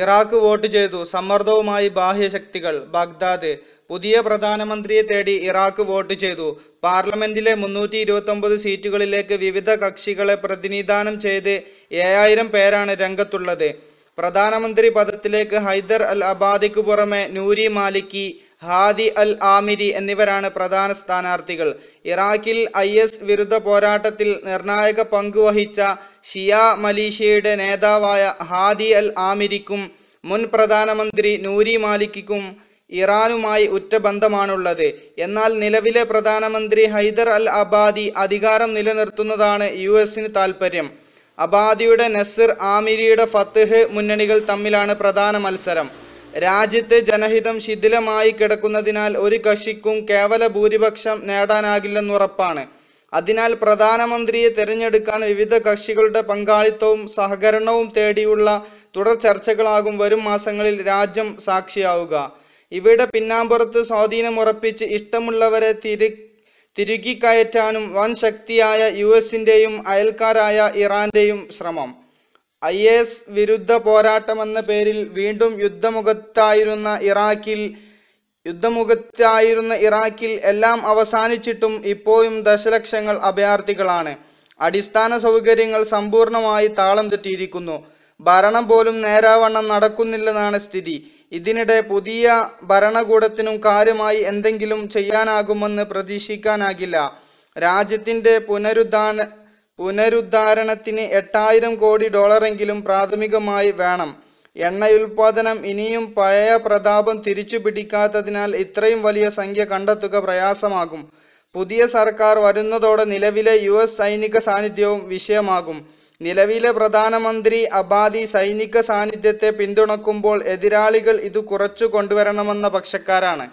Iraq vote ചെയ്തു സമ്മർദ്ദവുമായി ബാഹ്യശക്തികൾ Baghdad പുതിയ പ്രധാനമന്ത്രിയെ തേടി ഇറാഖ് വോട്ട് ചെയ്തു പാർലമെന്റിലെ മുന്നൂറ്റി ഇരുപത്തി സീറ്റുകളിലേക്ക് വിവിധ കക്ഷികളെ പ്രതിനിധാനം ചെയ്ത് ഏഴായിരം പേരാണ് രംഗത്തുള്ളത് പ്രധാനമന്ത്രി പദത്തിലേക്ക് ഹൈദർ അൽ അബാദിക്ക് പുറമെ നൂരി മാലിക്കി ഹാദി അൽ ആമിരി എന്നിവരാണ് പ്രധാന സ്ഥാനാർത്ഥികൾ ഇറാഖിൽ ഐ എസ് വിരുദ്ധ പോരാട്ടത്തിൽ നിർണായക പങ്കുവഹിച്ച ഷിയ മലീഷ്യയുടെ നേതാവായ ഹാദി അൽ ആമിരിക്കും മുൻ പ്രധാനമന്ത്രി നൂരി മാലിക്കും ഇറാനുമായി ഉറ്റ ബന്ധമാണുള്ളത് എന്നാൽ നിലവിലെ പ്രധാനമന്ത്രി ഹൈദർ അൽ അബാദി അധികാരം നിലനിർത്തുന്നതാണ് യു എസിന് താൽപ്പര്യം അബാദിയുടെ നസിർ ആമിരിയുടെ ഫത്തഹ് മുന്നണികൾ തമ്മിലാണ് പ്രധാന മത്സരം രാജ്യത്തെ ജനഹിതം ശിഥിലമായി കിടക്കുന്നതിനാൽ ഒരു കക്ഷിക്കും കേവല ഭൂരിപക്ഷം നേടാനാകില്ലെന്നുറപ്പാണ് അതിനാൽ പ്രധാനമന്ത്രിയെ തിരഞ്ഞെടുക്കാൻ വിവിധ കക്ഷികളുടെ പങ്കാളിത്തവും സഹകരണവും തേടിയുള്ള തുടർ ചർച്ചകളാകും വരും മാസങ്ങളിൽ രാജ്യം സാക്ഷിയാവുക ഇവിടെ പിന്നാമ്പുറത്ത് സ്വാധീനമുറപ്പിച്ച് ഇഷ്ടമുള്ളവരെ തിരു തിരുകിക്കയറ്റാനും വൻ ശക്തിയായ യു എസിൻ്റെയും അയൽക്കാരായ ഇറാന്റെയും ശ്രമം ഐ എസ് വിരുദ്ധ പോരാട്ടമെന്ന പേരിൽ വീണ്ടും യുദ്ധമുഖത്തായിരുന്ന ഇറാഖിൽ യുദ്ധമുഖത്തായിരുന്ന ഇറാഖിൽ എല്ലാം അവസാനിച്ചിട്ടും ഇപ്പോഴും ദശലക്ഷങ്ങൾ അഭയാർത്ഥികളാണ് അടിസ്ഥാന സൗകര്യങ്ങൾ സമ്പൂർണമായി താളം തെറ്റിയിരിക്കുന്നു ഭരണം പോലും നേരാവണ്ണം നടക്കുന്നില്ലെന്നാണ് സ്ഥിതി ഇതിനിടെ പുതിയ ഭരണകൂടത്തിനും കാര്യമായി എന്തെങ്കിലും ചെയ്യാനാകുമെന്ന് പ്രതീക്ഷിക്കാനാകില്ല രാജ്യത്തിന്റെ പുനരുദ്ധാന പുനരുദ്ധാരണത്തിന് എട്ടായിരം കോടി ഡോളറെങ്കിലും പ്രാഥമികമായി വേണം എണ്ണയുൽപാദനം ഇനിയും പഴയ പ്രതാപം തിരിച്ചു പിടിക്കാത്തതിനാൽ ഇത്രയും വലിയ സംഖ്യ കണ്ടെത്തുക പ്രയാസമാകും പുതിയ സർക്കാർ വരുന്നതോടെ നിലവിലെ യു എസ് സൈനിക സാന്നിധ്യവും വിഷയമാകും നിലവിലെ പ്രധാനമന്ത്രി അബാദി സൈനിക സാന്നിധ്യത്തെ പിന്തുണക്കുമ്പോൾ എതിരാളികൾ ഇത് കുറച്ചു കൊണ്ടുവരണമെന്ന പക്ഷക്കാരാണ്